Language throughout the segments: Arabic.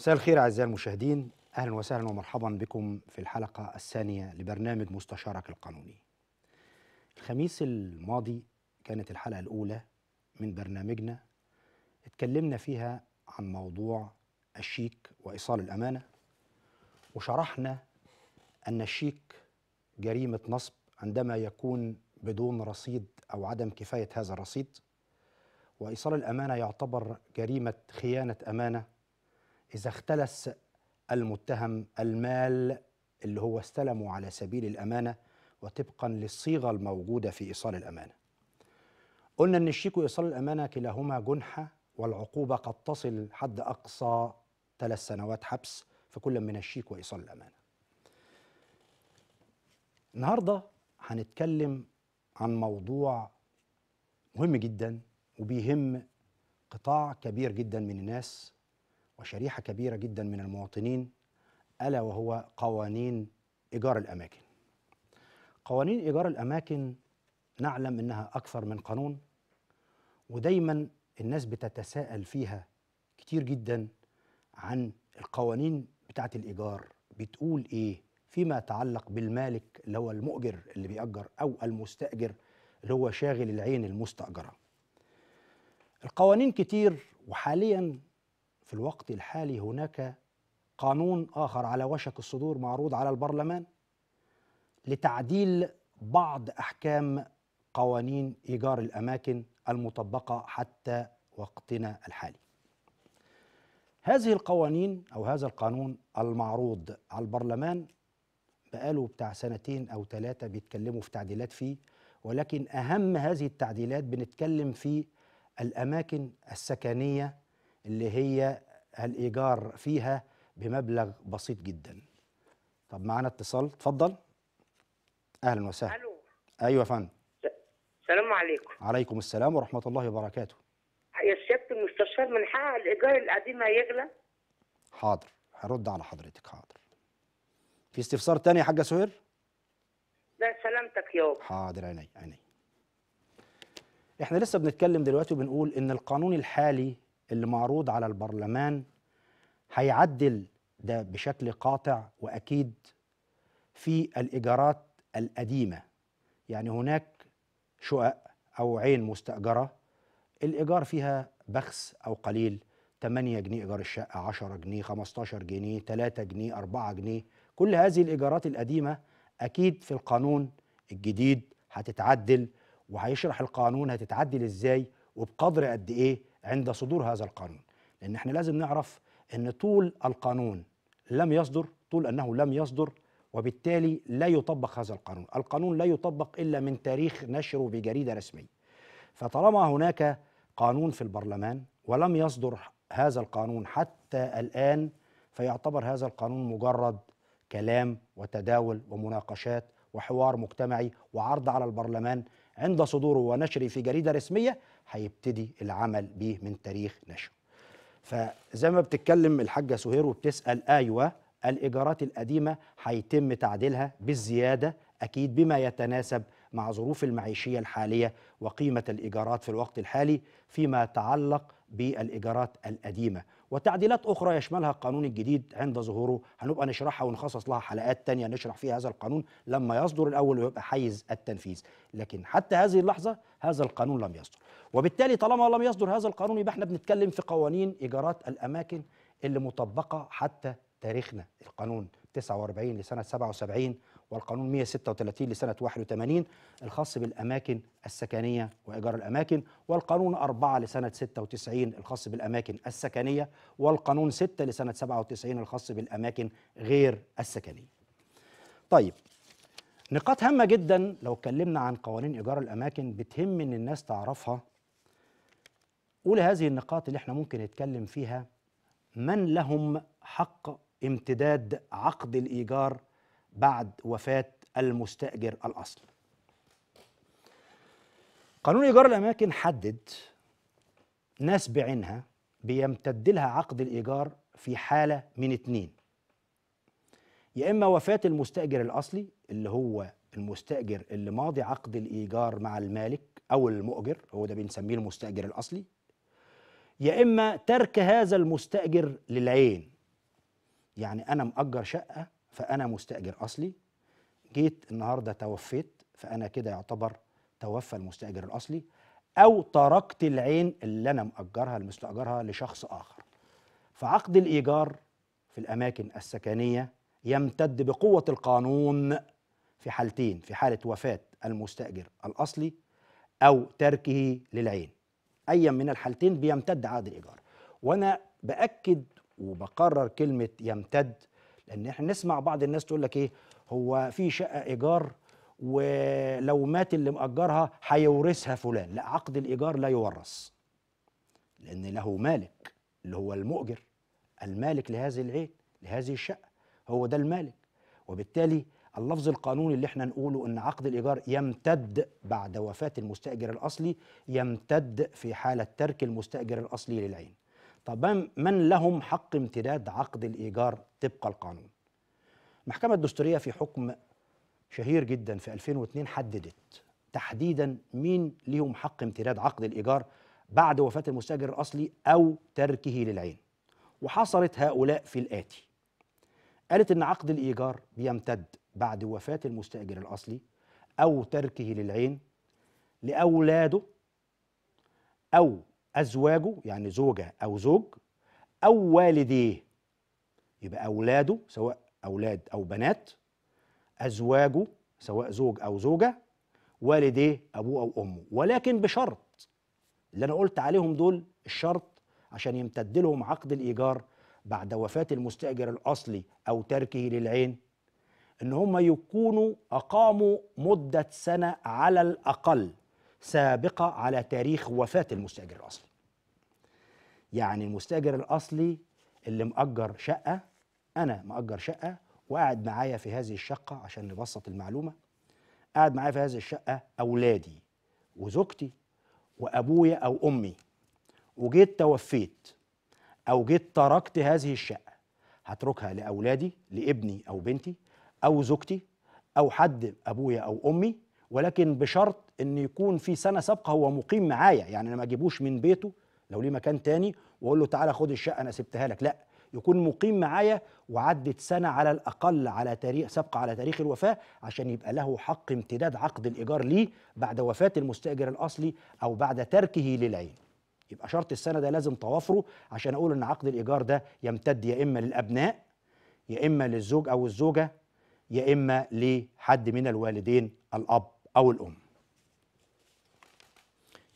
مساء الخير اعزائي المشاهدين اهلا وسهلا ومرحبا بكم في الحلقه الثانيه لبرنامج مستشارك القانوني الخميس الماضي كانت الحلقه الاولى من برنامجنا اتكلمنا فيها عن موضوع الشيك وايصال الامانه وشرحنا ان الشيك جريمه نصب عندما يكون بدون رصيد او عدم كفايه هذا الرصيد وايصال الامانه يعتبر جريمه خيانه امانه إذا اختلس المتهم المال اللي هو استلمه على سبيل الأمانة وطبقا للصيغة الموجودة في إيصال الأمانة قلنا أن الشيك وإيصال الأمانة كلاهما جنحة والعقوبة قد تصل حد أقصى ثلاث سنوات حبس في كل من الشيك وإيصال الأمانة النهارده هنتكلم عن موضوع مهم جدا وبيهم قطاع كبير جدا من الناس وشريحة كبيرة جدا من المواطنين ألا وهو قوانين إيجار الأماكن قوانين إيجار الأماكن نعلم إنها أكثر من قانون ودايما الناس بتتساءل فيها كتير جدا عن القوانين بتاعة الإيجار بتقول إيه فيما يتعلق بالمالك اللي هو المؤجر اللي بيأجر أو المستأجر اللي هو شاغل العين المستأجرة القوانين كتير وحاليا في الوقت الحالي هناك قانون آخر على وشك الصدور معروض على البرلمان لتعديل بعض أحكام قوانين إيجار الأماكن المطبقة حتى وقتنا الحالي هذه القوانين أو هذا القانون المعروض على البرلمان بقاله بتاع سنتين أو ثلاثة بيتكلموا في تعديلات فيه ولكن أهم هذه التعديلات بنتكلم في الأماكن السكنية اللي هي الإيجار فيها بمبلغ بسيط جدا طب معانا اتصال اتفضل أهلا وسهلا ألو أيوة يا فندم السلام عليكم عليكم السلام ورحمة الله وبركاته يا سيادة المستشار من حق الإيجار القديم هيغلى حاضر هرد على حضرتك حاضر في استفسار تاني يا حاجة سهير لا سلامتك يابا حاضر عيني عيني احنا لسه بنتكلم دلوقتي وبنقول ان القانون الحالي اللي معروض على البرلمان هيعدل ده بشكل قاطع واكيد في الايجارات القديمه يعني هناك شقق او عين مستاجره الايجار فيها بخس او قليل 8 جنيه ايجار الشقه 10 جنيه 15 جنيه 3 جنيه 4 جنيه كل هذه الايجارات القديمه اكيد في القانون الجديد هتتعدل وهيشرح القانون هتتعدل ازاي وبقدر قد ايه عند صدور هذا القانون لأن احنا لازم نعرف أن طول القانون لم يصدر طول أنه لم يصدر وبالتالي لا يطبق هذا القانون القانون لا يطبق إلا من تاريخ نشره بجريدة رسمية فطالما هناك قانون في البرلمان ولم يصدر هذا القانون حتى الآن فيعتبر هذا القانون مجرد كلام وتداول ومناقشات وحوار مجتمعي وعرض على البرلمان عند صدوره ونشره في جريدة رسمية هيبتدي العمل بيه من تاريخ نشره فزي ما بتتكلم الحاجه سهير وبتسال ايوه الايجارات القديمه هيتم تعديلها بالزياده اكيد بما يتناسب مع ظروف المعيشيه الحاليه وقيمه الايجارات في الوقت الحالي فيما يتعلق بالإيجارات القديمة وتعديلات أخرى يشملها القانون الجديد عند ظهوره هنبقى نشرحها ونخصص لها حلقات تانية نشرح فيها هذا القانون لما يصدر الأول ويبقى حيز التنفيذ لكن حتى هذه اللحظة هذا القانون لم يصدر وبالتالي طالما لم يصدر هذا القانون يبقى احنا بنتكلم في قوانين إيجارات الأماكن اللي مطبقة حتى تاريخنا القانون 49 لسنة 77 والقانون 136 لسنة 81 الخاص بالأماكن السكنية وإيجار الأماكن والقانون 4 لسنة 96 الخاص بالأماكن السكنية والقانون 6 لسنة 97 الخاص بالأماكن غير السكنية طيب نقاط هامة جدا لو اتكلمنا عن قوانين إيجار الأماكن بتهم إن الناس تعرفها أولى هذه النقاط اللي احنا ممكن نتكلم فيها من لهم حق امتداد عقد الإيجار بعد وفاة المستأجر الأصل قانون إيجار الأماكن حدد ناس بعينها بيمتد لها عقد الإيجار في حالة من اتنين يا إما وفاة المستأجر الأصلي اللي هو المستأجر اللي ماضي عقد الإيجار مع المالك أو المؤجر هو ده بنسميه المستأجر الأصلي يا إما ترك هذا المستأجر للعين يعني أنا مأجر شقة فأنا مستأجر أصلي جيت النهارده توفيت فأنا كده يعتبر توفى المستأجر الأصلي أو تركت العين اللي أنا مأجرها المستأجرها لشخص آخر فعقد الإيجار في الأماكن السكنية يمتد بقوة القانون في حالتين في حالة وفاة المستأجر الأصلي أو تركه للعين أيا من الحالتين بيمتد عقد الإيجار وأنا بأكد وبقرر كلمة يمتد لان احنا نسمع بعض الناس تقول لك ايه هو في شقه ايجار ولو مات اللي مأجرها هيورثها فلان لا عقد الإيجار لا يورث لأن له مالك اللي هو المؤجر المالك لهذه العين لهذه الشقة هو ده المالك وبالتالي اللفظ القانوني اللي احنا نقوله ان عقد الايجار يمتد بعد وفاه المستاجر الاصلي يمتد في حاله ترك المستاجر الاصلي للعين طب من لهم حق امتداد عقد الإيجار طبق القانون المحكمة الدستورية في حكم شهير جدا في 2002 حددت تحديدا مين ليهم حق امتداد عقد الإيجار بعد وفاة المستأجر الأصلي أو تركه للعين وحصرت هؤلاء في الآتي قالت إن عقد الإيجار بيمتد بعد وفاة المستأجر الأصلي أو تركه للعين لأولاده أو أزواجه يعني زوجة أو زوج أو والديه يبقى أولاده سواء أولاد أو بنات أزواجه سواء زوج أو زوجة والديه أبوه أو أمه ولكن بشرط اللي أنا قلت عليهم دول الشرط عشان يمتد لهم عقد الإيجار بعد وفاة المستأجر الأصلي أو تركه للعين إن هم يكونوا أقاموا مدة سنة على الأقل سابقة على تاريخ وفاة المستأجر الأصلي يعني المستأجر الأصلي اللي مأجر شقة أنا مأجر شقة وقاعد معايا في هذه الشقة عشان نبسط المعلومة قاعد معايا في هذه الشقة أولادي وزوجتي وأبويا أو أمي وجيت توفيت أو جيت تركت هذه الشقة هتركها لأولادي لابني أو بنتي أو زوجتي أو حد أبويا أو أمي ولكن بشرط ان يكون في سنه سابقه هو مقيم معايا يعني انا ما اجيبوش من بيته لو ليه مكان تاني واقول له تعالى خد الشقه انا سبتها لك لا يكون مقيم معايا وعدت سنه على الاقل على تاريخ سابقه على تاريخ الوفاه عشان يبقى له حق امتداد عقد الايجار ليه بعد وفاه المستاجر الاصلي او بعد تركه للعين يبقى شرط السنه ده لازم توافره عشان اقول ان عقد الايجار ده يمتد يا اما للابناء يا اما للزوج او الزوجه يا اما لحد من الوالدين الاب او الام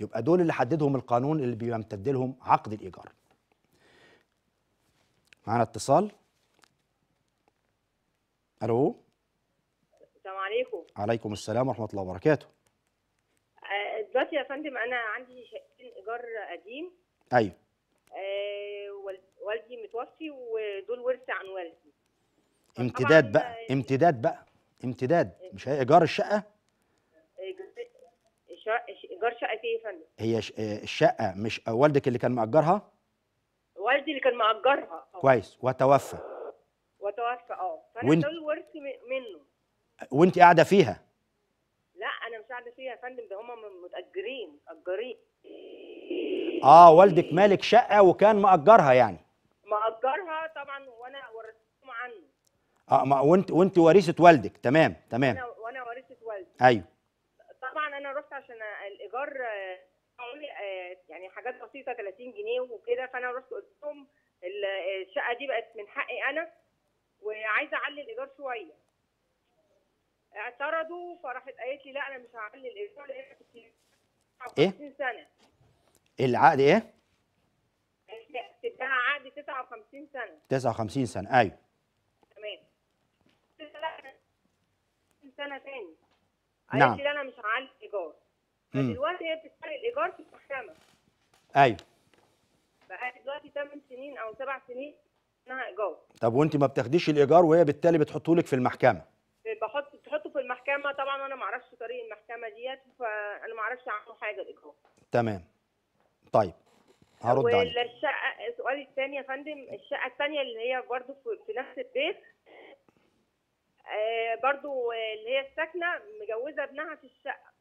يبقى دول اللي حددهم القانون اللي بيمتد لهم عقد الايجار معانا اتصال الو السلام عليكم عليكم السلام ورحمه الله وبركاته آه، دلوقتي يا فندم انا عندي شقتين ايجار قديم ايوه آه، والدي متوفي ودول ورث عن والدي امتداد بقى امتداد بقى امتداد مش هي ايجار الشقه ايجار شقه ايه يا فندم هي آه، الشقه مش آه، والدك اللي كان مأجرها والدي اللي كان مأجرها أوه. كويس وتوفى وتوفى اه فانا دول ورث منه وانت قاعده فيها لا انا مش قاعده فيها يا فندم ده هم متاجرين متاجرين اه والدك مالك شقه وكان مأجرها يعني مأجرها طبعا وانا ورثتهم عنه اه ما وانت وانت وريثه والدك تمام تمام وأنا وريثه والدي ايوه انا رحت عشان الايجار آه، يعني حاجات بسيطه 30 جنيه وكده فانا رحت قلت لهم الشقه دي بقت من حقي انا وعايزه اعلي الايجار شويه اعترضوا فراحت قالت لي لا انا مش هعلي الايجار لان ايه؟ سنه العقد ايه؟ اداها عقد 59 سنه 59 سنه ايوه تمام سنه تاني قالت نعم. لي انا مش هعلي ايجار فدلوقتي هي بتشتري الايجار في المحكمه ايوه بقى دلوقتي 8 سنين او 7 سنين انها ايجار طب وانت ما بتاخديش الايجار وهي بالتالي بتحطه لك في المحكمه بحط بتحطه في المحكمه طبعا وانا ما اعرفش طريق المحكمه ديت فانا ما اعرفش عنه حاجه الايجار تمام طيب هرد عليك والشقه السؤال الثاني يا فندم الشقه الثانيه اللي هي برضه في نفس البيت آه، برضو آه، اللي هي الساكنه مجوزه ابنها في الشقه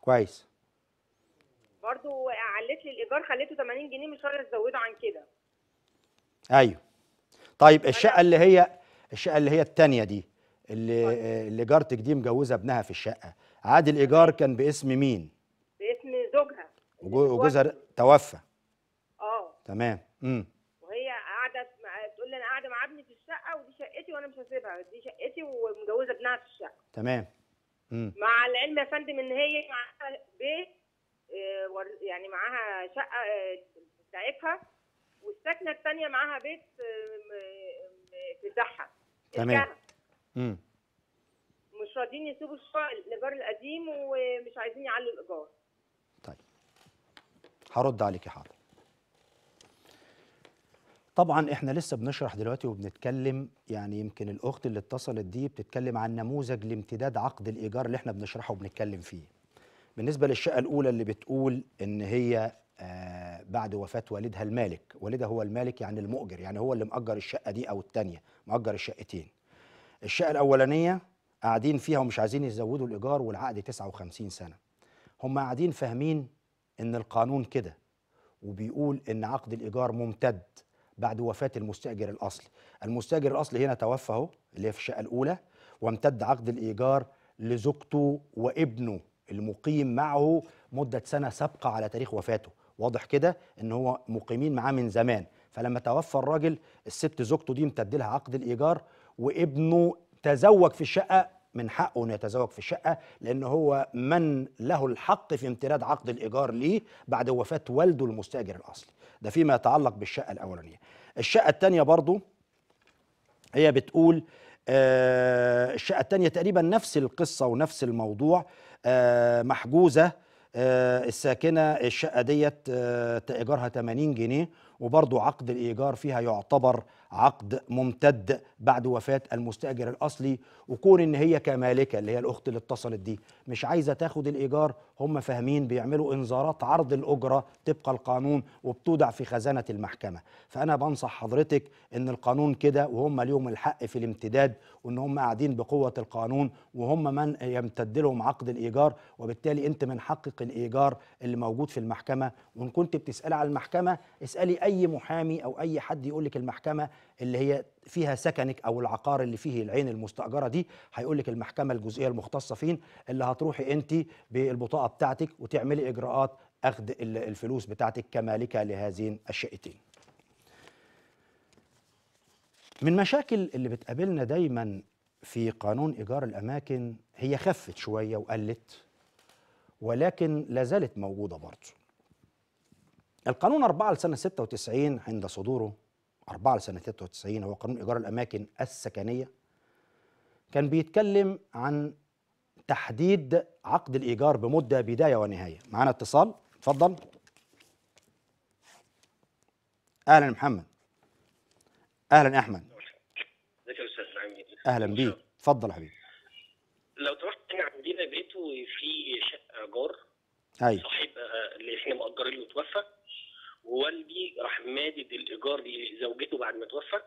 كويس برضو علت لي الايجار خليته 80 جنيه مش هقدر ازوده عن كده ايوه طيب الشقه اللي هي الشقه اللي هي الثانيه دي اللي طيب. اللي جارتك دي مجوزه ابنها في الشقه عاد الايجار كان باسم مين باسم زوجها وجوزها توفى اه تمام امم وانا مش هسيبها دي شقتي ومجوزه ابنها في الشقه تمام مم. مع العلم يا فندم ان هي معاها بيت آه، يعني معاها شقه آه، بتاعتها والساكنه الثانيه معاها بيت بتاعها آه، تمام مش راضيين يسيبوا الشقه الايجار القديم ومش عايزين يعلوا الايجار طيب هرد عليك يا حاضر طبعا احنا لسه بنشرح دلوقتي وبنتكلم يعني يمكن الاخت اللي اتصلت دي بتتكلم عن نموذج لامتداد عقد الايجار اللي احنا بنشرحه وبنتكلم فيه بالنسبه للشقه الاولى اللي بتقول ان هي آه بعد وفاه والدها المالك والدها هو المالك يعني المؤجر يعني هو اللي مأجر الشقه دي او الثانيه مأجر الشقتين الشقه الاولانيه قاعدين فيها ومش عايزين يزودوا الايجار والعقد 59 سنه هم قاعدين فاهمين ان القانون كده وبيقول ان عقد الايجار ممتد بعد وفاة المستأجر الأصلي المستأجر الأصلي هنا توفى اهو اللي هي في الشقة الأولى وامتد عقد الإيجار لزوجته وابنه المقيم معه مدة سنة سابقة على تاريخ وفاته واضح كده ان هو مقيمين معاه من زمان فلما توفى الراجل الست زوجته دي امتد لها عقد الإيجار وابنه تزوج في الشقة من حقه انه يتزوج في الشقه لان هو من له الحق في امتداد عقد الايجار ليه بعد وفاه والده المستاجر الاصلي ده فيما يتعلق بالشقه الاولانيه الشقه الثانيه برضو هي بتقول آه الشقه الثانيه تقريبا نفس القصه ونفس الموضوع آه محجوزه آه الساكنه الشقه ديت آه، ايجارها 80 جنيه وبرضو عقد الايجار فيها يعتبر عقد ممتد بعد وفاة المستأجر الأصلي وكون إن هي كمالكة اللي هي الأخت اللي اتصلت دي مش عايزة تاخد الإيجار هم فاهمين بيعملوا إنذارات عرض الأجرة تبقى القانون وبتودع في خزانة المحكمة فأنا بنصح حضرتك إن القانون كده وهم ليهم الحق في الامتداد وإن هم قاعدين بقوة القانون وهم من يمتد لهم عقد الإيجار وبالتالي أنت من حقق الإيجار اللي موجود في المحكمة وإن كنت بتسألي على المحكمة اسألي أي محامي أو أي حد يقول لك المحكمة اللي هي فيها سكنك او العقار اللي فيه العين المستاجره دي هيقول لك المحكمه الجزئيه المختصه فين اللي هتروحي انت بالبطاقه بتاعتك وتعملي اجراءات اخذ الفلوس بتاعتك كمالكه لهذين الشقتين. من مشاكل اللي بتقابلنا دايما في قانون ايجار الاماكن هي خفت شويه وقلت ولكن لا زالت موجوده برضه. القانون 4 لسنه 96 عند صدوره 4 لسنة 93 هو قانون إيجار الأماكن السكنية كان بيتكلم عن تحديد عقد الإيجار بمدة بداية ونهاية معانا اتصال اتفضل أهلا محمد أهلا أحمد أهلا بيك اتفضل حبيبي لو تروح عندنا بيت وفي شقة إيجار أيوة. صاحب آه، اللي احنا مأجرين له توفى والدي راح مادد الايجار لزوجته بعد ما توفى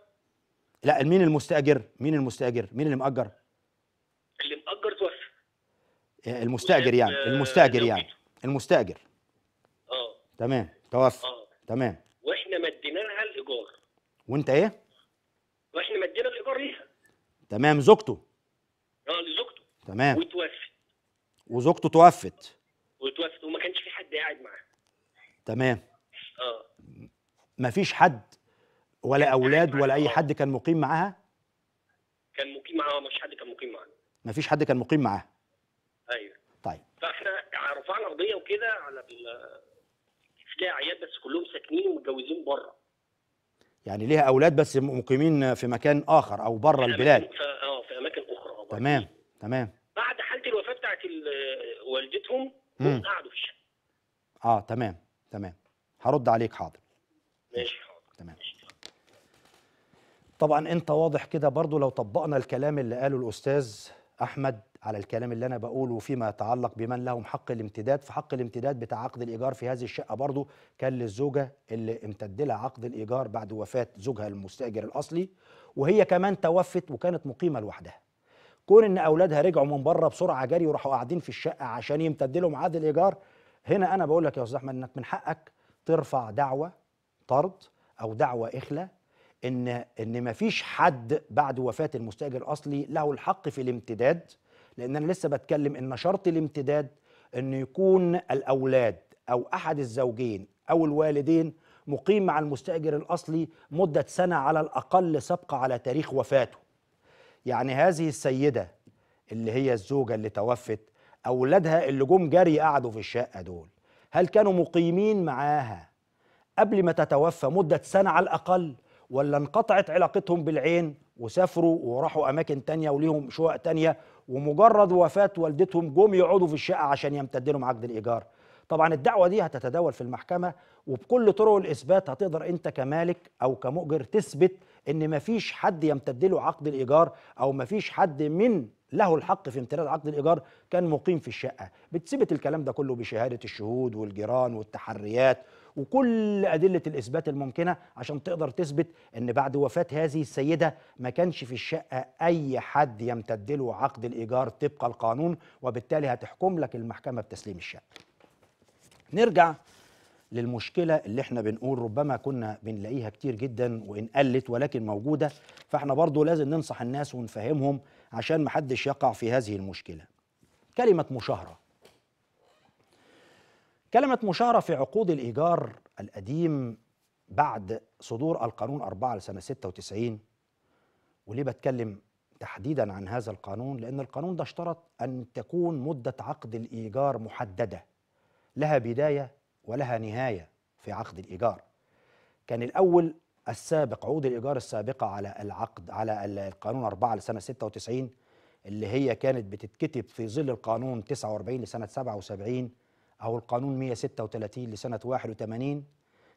لا مين المستاجر مين المستاجر مين اللي مأجر اللي مأجر توفى آه، المستاجر يعني آه، المستاجر يعني المستاجر اه تمام توفى اه تمام واحنا مدينا لها الايجار وانت ايه واحنا مدينا الايجار ليها تمام زوجته اه لزوجته تمام وتوفت وزوجته توفت وتوفت وما كانش في حد قاعد معاها تمام ما فيش حد ولا يعني اولاد ولا اي آه. حد كان مقيم معاها كان مقيم معاها فيش آه، حد كان مقيم معاها ما فيش حد كان مقيم معاها ايوه طيب فاحنا رفعنا قضيه وكده على في ليها عيال بس كلهم ساكنين ومتجوزين بره يعني ليها اولاد بس مقيمين في مكان اخر او بره البلاد اه في اماكن اخرى آه، تمام تمام بعد حاله الوفاه بتاعت والدتهم قعدوا في الشقه اه تمام تمام هرد عليك حاضر ماشي تمام طبعا انت واضح كده برضو لو طبقنا الكلام اللي قاله الاستاذ احمد على الكلام اللي انا بقوله فيما يتعلق بمن لهم حق الامتداد فحق الامتداد بتاع عقد الايجار في هذه الشقه برضو كان للزوجه اللي امتد لها عقد الايجار بعد وفاه زوجها المستاجر الاصلي وهي كمان توفت وكانت مقيمه لوحدها كون ان اولادها رجعوا من بره بسرعه جري وراحوا قاعدين في الشقه عشان يمتد لهم عقد الايجار هنا انا بقول لك يا استاذ احمد انك من حقك ترفع دعوه طرد او دعوى اخلاء ان ان ما فيش حد بعد وفاه المستاجر الاصلي له الحق في الامتداد لان انا لسه بتكلم ان شرط الامتداد ان يكون الاولاد او احد الزوجين او الوالدين مقيم مع المستاجر الاصلي مده سنه على الاقل سابقه على تاريخ وفاته يعني هذه السيده اللي هي الزوجه اللي توفت اولادها اللي جم جري قعدوا في الشقه دول هل كانوا مقيمين معاها قبل ما تتوفى مدة سنة على الأقل ولا انقطعت علاقتهم بالعين وسافروا وراحوا أماكن تانية وليهم شقق تانية ومجرد وفاة والدتهم جم يقعدوا في الشقة عشان يمتد لهم عقد الإيجار طبعا الدعوة دي هتتداول في المحكمة وبكل طرق الإثبات هتقدر أنت كمالك أو كمؤجر تثبت إن مفيش حد يمتد له عقد الإيجار أو مفيش حد من له الحق في امتداد عقد الإيجار كان مقيم في الشقة بتثبت الكلام ده كله بشهادة الشهود والجيران والتحريات وكل أدلة الإثبات الممكنة عشان تقدر تثبت أن بعد وفاة هذه السيدة ما كانش في الشقة أي حد يمتد له عقد الإيجار طبق القانون وبالتالي هتحكم لك المحكمة بتسليم الشقة نرجع للمشكله اللي احنا بنقول ربما كنا بنلاقيها كتير جدا وان قلت ولكن موجوده فاحنا برضو لازم ننصح الناس ونفهمهم عشان محدش يقع في هذه المشكله كلمه مشاهره كلمة مشارة في عقود الإيجار القديم بعد صدور القانون 4 لسنة 96 وليه بتكلم تحديدا عن هذا القانون لأن القانون ده اشترط أن تكون مدة عقد الإيجار محددة لها بداية ولها نهاية في عقد الإيجار كان الأول السابق عقود الإيجار السابقة على العقد على القانون 4 لسنة 96 اللي هي كانت بتتكتب في ظل القانون 49 لسنة 77 او القانون 136 لسنه 81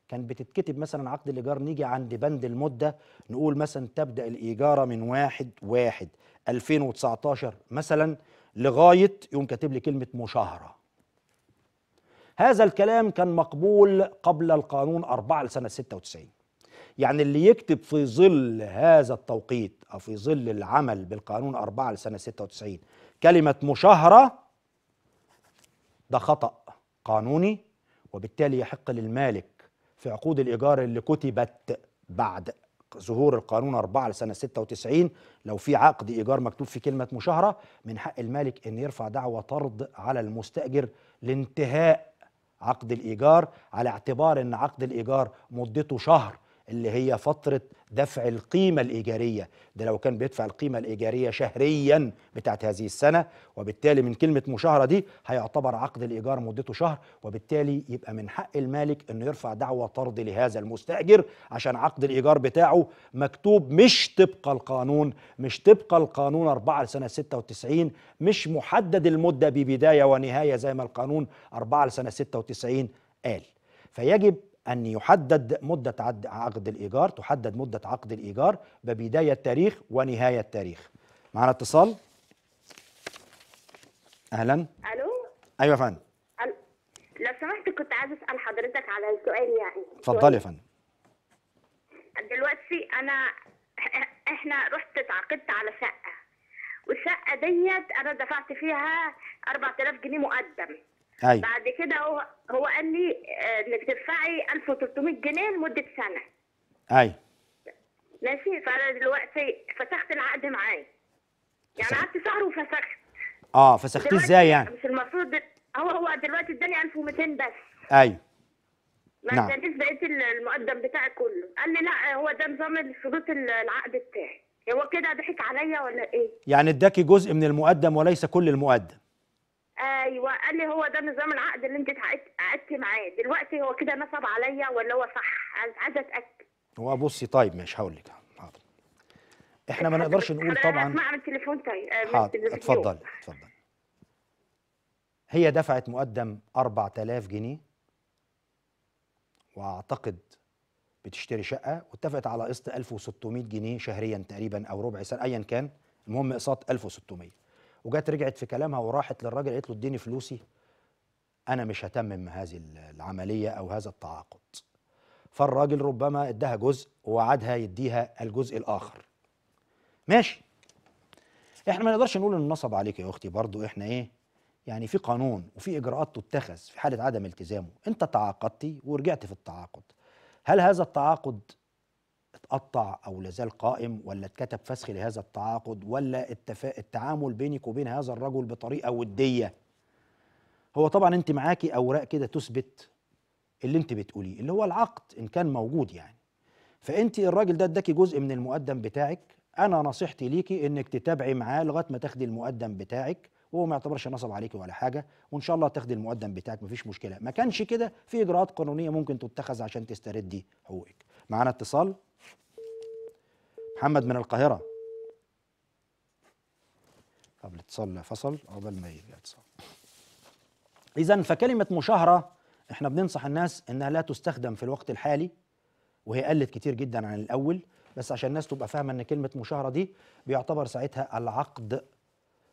كان بتتكتب مثلا عقد الايجار نيجي عند بند المده نقول مثلا تبدا الايجاره من 1 1 2019 مثلا لغايه يوم كاتب لي كلمه مشاهره هذا الكلام كان مقبول قبل القانون 4 لسنه 96 يعني اللي يكتب في ظل هذا التوقيت أو في ظل العمل بالقانون 4 لسنة 96 كلمة مشاهرة ده خطأ قانوني وبالتالي يحق للمالك في عقود الإيجار اللي كتبت بعد ظهور القانون 4 لسنة 96 لو في عقد إيجار مكتوب فيه كلمة مشاهرة من حق المالك أن يرفع دعوة طرد على المستأجر لانتهاء عقد الإيجار على اعتبار أن عقد الإيجار مدته شهر اللي هي فترة دفع القيمة الإيجارية ده لو كان بيدفع القيمة الإيجارية شهريا بتاعت هذه السنة وبالتالي من كلمة مشاهرة دي هيعتبر عقد الإيجار مدته شهر وبالتالي يبقى من حق المالك أنه يرفع دعوة طرد لهذا المستأجر عشان عقد الإيجار بتاعه مكتوب مش طبق القانون مش طبق القانون 4 لسنة 96 مش محدد المدة ببداية ونهاية زي ما القانون 4 لسنة 96 قال فيجب أن يحدد مدة عقد الإيجار تحدد مدة عقد الإيجار ببداية تاريخ ونهاية تاريخ معنا اتصال أهلا ألو أيوة فندم لو سمحت كنت عايز أسأل حضرتك على السؤال يعني اتفضلي يا فندم دلوقتي أنا إحنا رحت اتعاقدت على شقة والشقة ديت أنا دفعت فيها 4000 جنيه مقدم أيوة. بعد كده هو هو قال لي آه، انك تدفعي 1300 جنيه لمده سنه ايوه ماشي فانا دلوقتي فسخت العقد معاه يعني قعدت شهر وفسخت اه فسختيه ازاي يعني؟ مش المفروض هو هو دلوقتي اداني 1200 بس ايوه ما نعم. ادانيش بقيه المقدم بتاعي كله قال لي لا هو ده نظام شروط العقد بتاعي هو كده ضحك عليا ولا ايه؟ يعني اداكي جزء من المقدم وليس كل المقدم ايوه قال لي هو ده نظام العقد اللي انت قعدتي معاه دلوقتي هو كده نصب عليا ولا هو صح عايزه اتاكد هو بصي طيب ماشي هقول لك حاضر احنا ما نقدرش نقول طبعا اسمع من التليفون طيب آه، حاضر اتفضل اتفضل هي دفعت مقدم 4000 جنيه واعتقد بتشتري شقه واتفقت على قسط 1600 جنيه شهريا تقريبا او ربع سنه ايا كان المهم اقساط 1600 وجت رجعت في كلامها وراحت للراجل قالت له اديني فلوسي انا مش هتمم هذه العمليه او هذا التعاقد فالراجل ربما اداها جزء ووعدها يديها الجزء الاخر ماشي احنا ما نقدرش نقول ان نصب عليك يا اختي برضو احنا ايه يعني في قانون وفي اجراءات تتخذ في حاله عدم التزامه انت تعاقدتي ورجعت في التعاقد هل هذا التعاقد اتقطع او لازال قائم ولا اتكتب فسخ لهذا التعاقد ولا التفا... التعامل بينك وبين هذا الرجل بطريقه وديه هو طبعا انت معاكي اوراق كده تثبت اللي انت بتقوليه اللي هو العقد ان كان موجود يعني فانت الراجل ده اداكي جزء من المقدم بتاعك انا نصيحتي ليكي انك تتابعي معاه لغايه ما تاخدي المقدم بتاعك وهو ما يعتبرش نصب عليكي ولا حاجه وان شاء الله تاخدي المقدم بتاعك مفيش مشكله ما كانش كده في اجراءات قانونيه ممكن تتخذ عشان تستردي حقوقك معانا اتصال محمد من القاهرة قبل اتصال فصل قبل ما يجي اتصال إذا فكلمة مشاهرة احنا بننصح الناس انها لا تستخدم في الوقت الحالي وهي قلت كتير جدا عن الأول بس عشان الناس تبقى فاهمة ان كلمة مشاهرة دي بيعتبر ساعتها العقد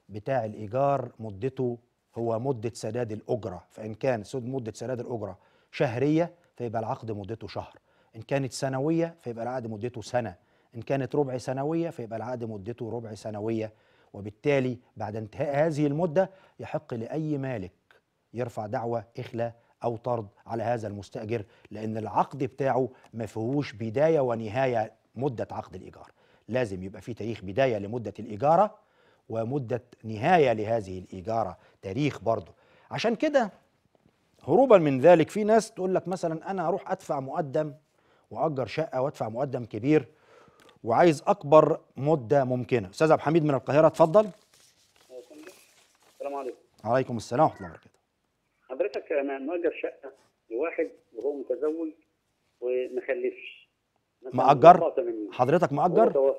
بتاع الإيجار مدته هو مدة سداد الأجرة فإن كان سد مدة سداد الأجرة شهرية فيبقى العقد مدته شهر إن كانت سنوية فيبقى العقد مدته سنة إن كانت ربع سنوية فيبقى العقد مدته ربع سنوية وبالتالي بعد انتهاء هذه المدة يحق لأي مالك يرفع دعوة إخلاء أو طرد على هذا المستأجر لأن العقد بتاعه ما فيهوش بداية ونهاية مدة عقد الإيجار لازم يبقى في تاريخ بداية لمدة الايجاره ومدة نهاية لهذه الايجاره تاريخ برضه عشان كده هروبا من ذلك في ناس تقول لك مثلا أنا أروح أدفع مقدم وأجر شقة وأدفع مقدم كبير وعايز اكبر مده ممكنه استاذ عبد الحميد من القاهره اتفضل السلام عليكم وعليكم السلام ورحمه الله وبركاته حضرتك انا مأجر شقه لواحد وهو متزوج وما خلفش مأجر حضرتك مأجر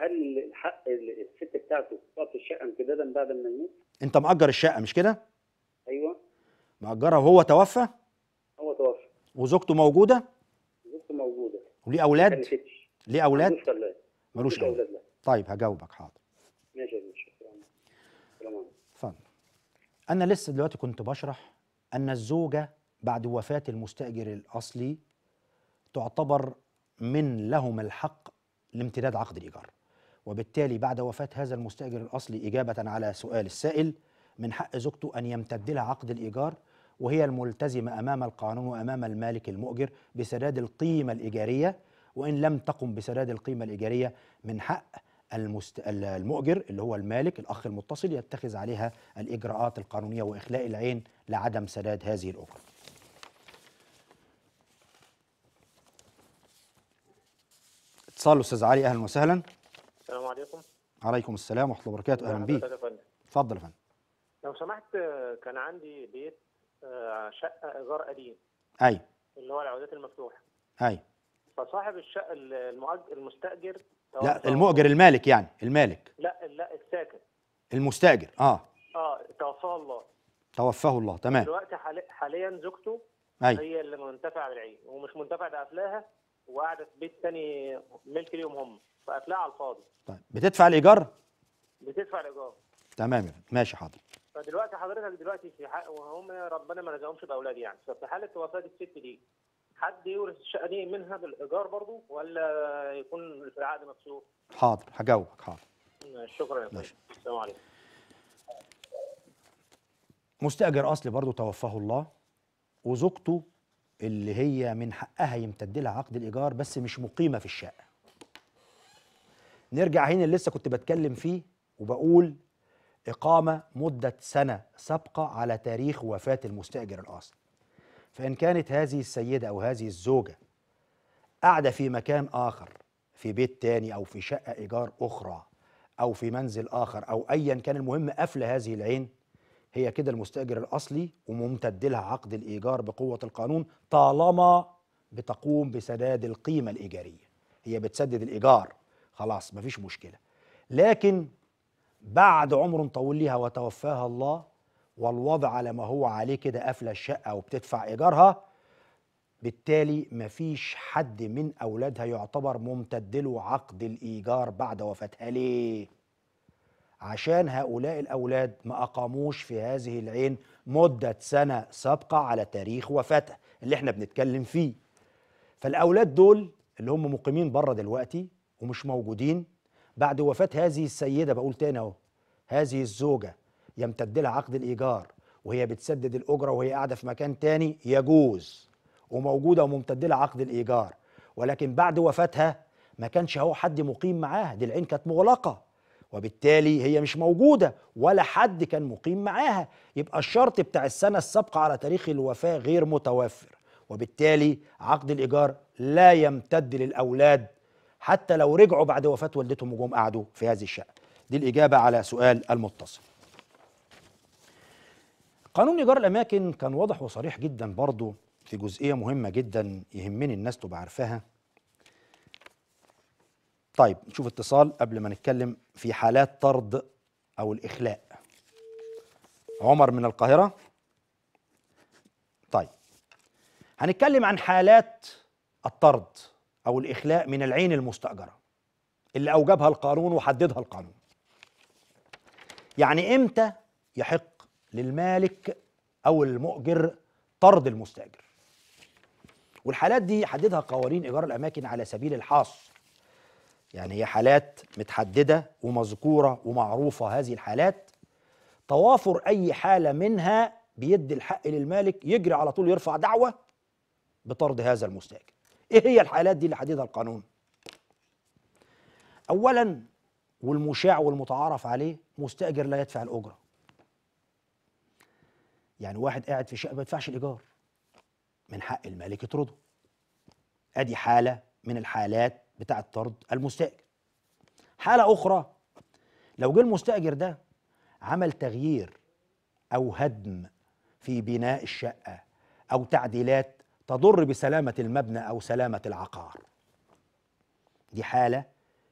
هل الحق الست بتاعته تعطي الشقه امتدادا بعد ما يموت انت مأجر الشقه مش كده ايوه مأجرها وهو توفى هو توفى وزوجته موجوده زوجته موجوده وليه اولاد ليه اولاد ملوش دعوه طيب هجاوبك حاضر ماشي يا أنا لسه دلوقتي كنت بشرح أن الزوجة بعد وفاة المستأجر الأصلي تعتبر من لهم الحق لامتداد عقد الإيجار وبالتالي بعد وفاة هذا المستأجر الأصلي إجابة على سؤال السائل من حق زوجته أن يمتد لها عقد الإيجار وهي الملتزمة أمام القانون وأمام المالك المؤجر بسداد القيمة الإيجارية وإن لم تقم بسداد القيمة الإيجارية من حق المست... المؤجر اللي هو المالك الأخ المتصل يتخذ عليها الإجراءات القانونية وإخلاء العين لعدم سداد هذه الأجرة اتصال استاذ علي اهلا وسهلا السلام عليكم عليكم السلام ورحمه الله وبركاته اهلا بيك اتفضل يا فندم لو سمحت كان عندي بيت آه، شقه ايجار قديم ايوه اللي هو العودات المفتوحه ايوه فصاحب الشقه المستاجر لا المؤجر المالك يعني المالك لا لا الساكن المستاجر اه اه توفاه الله توفاه الله تمام دلوقتي حاليا زوجته أي. هي اللي منتفعه بالعين ومش منتفعه ده قفلاها وقاعده في بيت ثاني ملك ليهم هم فقفلاها على الفاضي طيب بتدفع الايجار؟ بتدفع الايجار تمام يا ماشي حاضر فدلوقتي حضرتك دلوقتي في حق وهم ربنا ما رزقهمش باولاد يعني ففي حاله وفاه الست دي حد يورث الشقه دي منها بالايجار برضو ولا يكون في العقد مكسور؟ حاضر هجاوبك حاضر شكرا يا فندم السلام عليكم مستاجر اصلي برضو توفاه الله وزوجته اللي هي من حقها يمتد لها عقد الايجار بس مش مقيمه في الشقه نرجع هنا اللي لسه كنت بتكلم فيه وبقول إقامة مدة سنة سابقة على تاريخ وفاة المستأجر الأصلي فإن كانت هذه السيدة أو هذه الزوجة قاعدة في مكان آخر في بيت تاني أو في شقة إيجار أخرى أو في منزل آخر أو أيا كان المهم قفل هذه العين هي كده المستأجر الأصلي وممتد لها عقد الإيجار بقوة القانون طالما بتقوم بسداد القيمة الإيجارية هي بتسدد الإيجار خلاص مفيش مشكلة لكن بعد عمر طويل ليها وتوفاها الله والوضع على ما هو عليه كده قافله الشقه وبتدفع ايجارها بالتالي مفيش حد من اولادها يعتبر ممتد له عقد الايجار بعد وفاتها ليه عشان هؤلاء الاولاد ما اقاموش في هذه العين مده سنه سابقه على تاريخ وفاتها اللي احنا بنتكلم فيه فالاولاد دول اللي هم مقيمين بره دلوقتي ومش موجودين بعد وفاه هذه السيده بقول تاني اهو هذه الزوجه يمتد لها عقد الإيجار وهي بتسدد الأجرة وهي قاعدة في مكان تاني يجوز وموجودة وممتد لها عقد الإيجار ولكن بعد وفاتها ما كانش هو حد مقيم معاها دي العين كانت مغلقة وبالتالي هي مش موجودة ولا حد كان مقيم معاها يبقى الشرط بتاع السنة السابقة على تاريخ الوفاة غير متوفر وبالتالي عقد الإيجار لا يمتد للأولاد حتى لو رجعوا بعد وفاة والدتهم وجم قعدوا في هذه الشقة دي الإجابة على سؤال المتصل قانون إيجار الأماكن كان واضح وصريح جدا برضه في جزئية مهمة جدا يهمني الناس تبقى عارفاها طيب نشوف اتصال قبل ما نتكلم في حالات طرد أو الإخلاء عمر من القاهرة طيب هنتكلم عن حالات الطرد أو الإخلاء من العين المستأجرة اللي أوجبها القانون وحددها القانون يعني إمتى يحق للمالك أو المؤجر طرد المستأجر والحالات دي حددها قوانين إيجار الأماكن على سبيل الحاص يعني هي حالات متحددة ومذكورة ومعروفة هذه الحالات توافر أي حالة منها بيدي الحق للمالك يجري على طول يرفع دعوة بطرد هذا المستأجر إيه هي الحالات دي اللي حددها القانون؟ أولا والمشاع والمتعارف عليه مستأجر لا يدفع الأجرة يعني واحد قاعد في شقه ما بيدفعش الايجار من حق المالك يطرده ادي حاله من الحالات بتاعه طرد المستاجر حاله اخرى لو جه المستاجر ده عمل تغيير او هدم في بناء الشقه او تعديلات تضر بسلامه المبنى او سلامه العقار دي حاله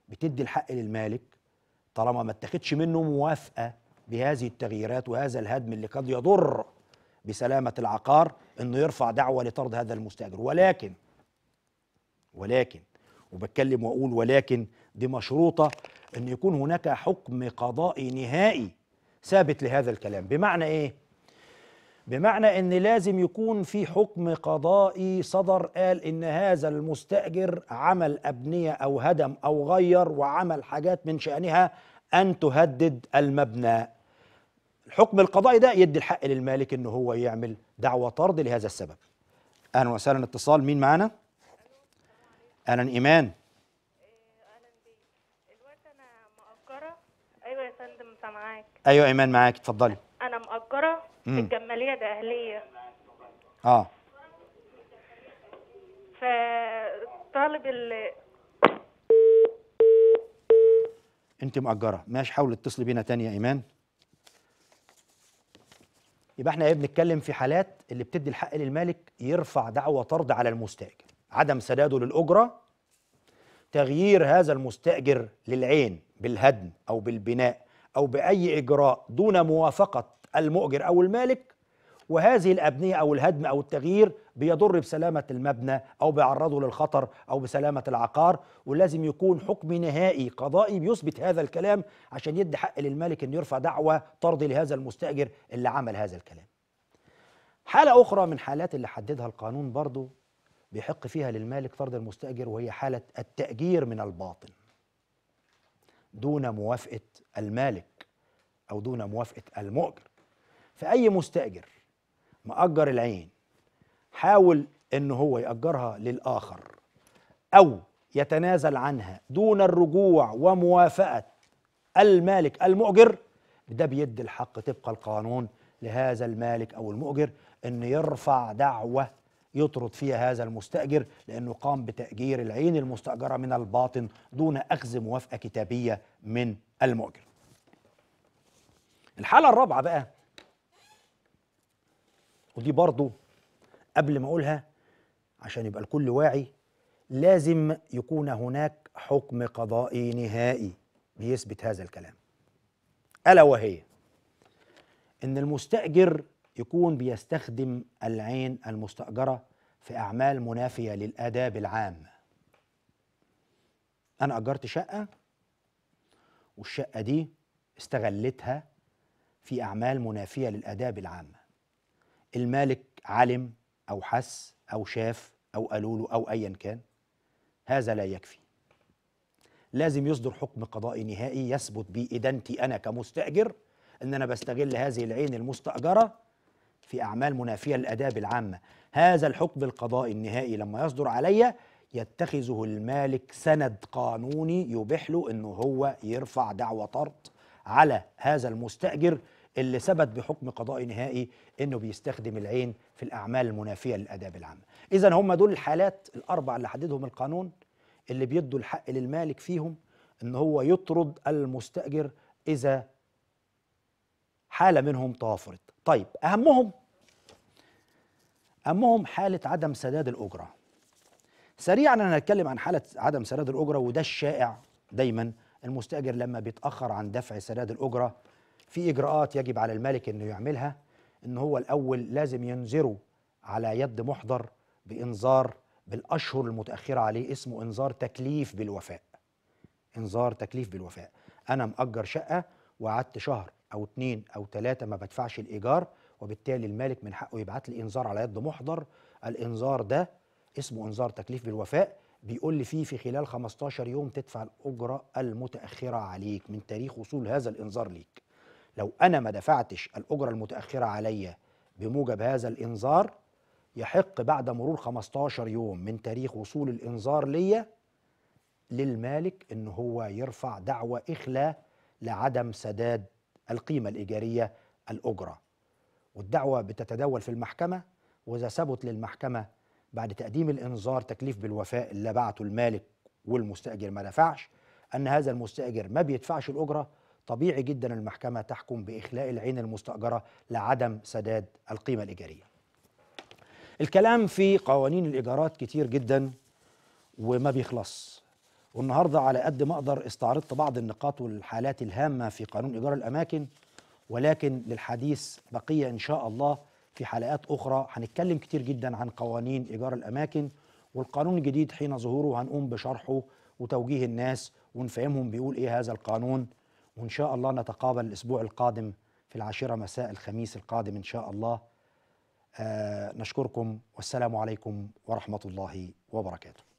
بتدي الحق للمالك طالما ما اتخذش منه موافقه بهذه التغييرات وهذا الهدم اللي قد يضر بسلامة العقار أنه يرفع دعوة لطرد هذا المستأجر ولكن ولكن وبتكلم وأقول ولكن دي مشروطة أن يكون هناك حكم قضائي نهائي ثابت لهذا الكلام بمعنى إيه؟ بمعنى ان لازم يكون في حكم قضائي صدر قال ان هذا المستاجر عمل ابنيه او هدم او غير وعمل حاجات من شانها ان تهدد المبنى الحكم القضائي ده يدي الحق للمالك ان هو يعمل دعوة طرد لهذا السبب اهلا وسهلا اتصال مين معانا اهلا ايمان أيوة معاك ايوه ايمان معاك اتفضلي انا مأجره في الجماليه ده اهليه اه فطالب ال انت مأجره ماشي حاولي اتصلي بينا تاني يا ايمان يبقى احنا ايه بنتكلم في حالات اللي بتدي الحق للمالك يرفع دعوى طرد على المستاجر عدم سداده للاجره تغيير هذا المستاجر للعين بالهدم او بالبناء او باي اجراء دون موافقه المؤجر او المالك وهذه الأبنية أو الهدم أو التغيير بيضر بسلامة المبنى أو بيعرضه للخطر أو بسلامة العقار ولازم يكون حكم نهائي قضائي بيثبت هذا الكلام عشان يدي حق للملك أن يرفع دعوة طردي لهذا المستأجر اللي عمل هذا الكلام حالة أخرى من حالات اللي حددها القانون برضو بيحق فيها للمالك طرد المستأجر وهي حالة التأجير من الباطن دون موافقة المالك أو دون موافقة المؤجر فأي مستأجر مأجر العين حاول ان هو يأجرها للآخر أو يتنازل عنها دون الرجوع وموافقة المالك المؤجر ده بيدي الحق تبقى القانون لهذا المالك أو المؤجر أن يرفع دعوة يطرد فيها هذا المستأجر لأنه قام بتأجير العين المستأجرة من الباطن دون أخذ موافقة كتابية من المؤجر الحالة الرابعة بقى ودي برضو قبل ما أقولها عشان يبقى الكل واعي لازم يكون هناك حكم قضائي نهائي بيثبت هذا الكلام ألا وهي إن المستأجر يكون بيستخدم العين المستأجرة في أعمال منافية للآداب العامة أنا أجرت شقة والشقة دي استغلتها في أعمال منافية للآداب العامة المالك علم أو حس أو شاف أو قالوا له أو أيا كان هذا لا يكفي لازم يصدر حكم قضائي نهائي يثبت بإدانتي أنا كمستأجر أن أنا بستغل هذه العين المستأجرة في أعمال منافية للآداب العامة هذا الحكم القضائي النهائي لما يصدر عليّ يتخذه المالك سند قانوني يبيح له انه هو يرفع دعوى طرد على هذا المستاجر اللي ثبت بحكم قضائي نهائي انه بيستخدم العين في الاعمال المنافيه للاداب العام اذا هم دول الحالات الاربع اللي حددهم القانون اللي بيدوا الحق للمالك فيهم ان هو يطرد المستاجر اذا حاله منهم توافرت طيب اهمهم اهمهم حاله عدم سداد الاجره سريعا انا هتكلم عن حاله عدم سداد الاجره وده الشائع دايما المستاجر لما بيتاخر عن دفع سداد الاجره في اجراءات يجب على الملك انه يعملها ان هو الاول لازم ينذره على يد محضر بانذار بالاشهر المتاخره عليه اسمه انذار تكليف بالوفاء انذار تكليف بالوفاء انا مأجر شقه وقعدت شهر او اتنين او تلاته ما بدفعش الايجار وبالتالي المالك من حقه يبعت لي انذار على يد محضر الانذار ده اسمه انذار تكليف بالوفاء بيقول لي فيه في خلال 15 يوم تدفع الاجره المتاخره عليك من تاريخ وصول هذا الانذار ليك لو أنا ما دفعتش الأجرة المتأخرة عليا بموجب هذا الإنذار يحق بعد مرور 15 يوم من تاريخ وصول الإنذار ليا للمالك إن هو يرفع دعوى إخلاء لعدم سداد القيمة الإيجارية الأجرة والدعوة بتتداول في المحكمة وإذا ثبت للمحكمة بعد تقديم الإنذار تكليف بالوفاء اللي بعته المالك والمستأجر ما دفعش أن هذا المستأجر ما بيدفعش الأجرة طبيعي جدا المحكمة تحكم بإخلاء العين المستأجرة لعدم سداد القيمة الإيجارية الكلام في قوانين الإيجارات كتير جدا وما بيخلص والنهاردة على قد ما أقدر استعرضت بعض النقاط والحالات الهامة في قانون إيجار الأماكن ولكن للحديث بقية إن شاء الله في حلقات أخرى هنتكلم كتير جدا عن قوانين إيجار الأماكن والقانون الجديد حين ظهوره هنقوم بشرحه وتوجيه الناس ونفهمهم بيقول إيه هذا القانون وإن شاء الله نتقابل الأسبوع القادم في العاشرة مساء الخميس القادم إن شاء الله آه نشكركم والسلام عليكم ورحمة الله وبركاته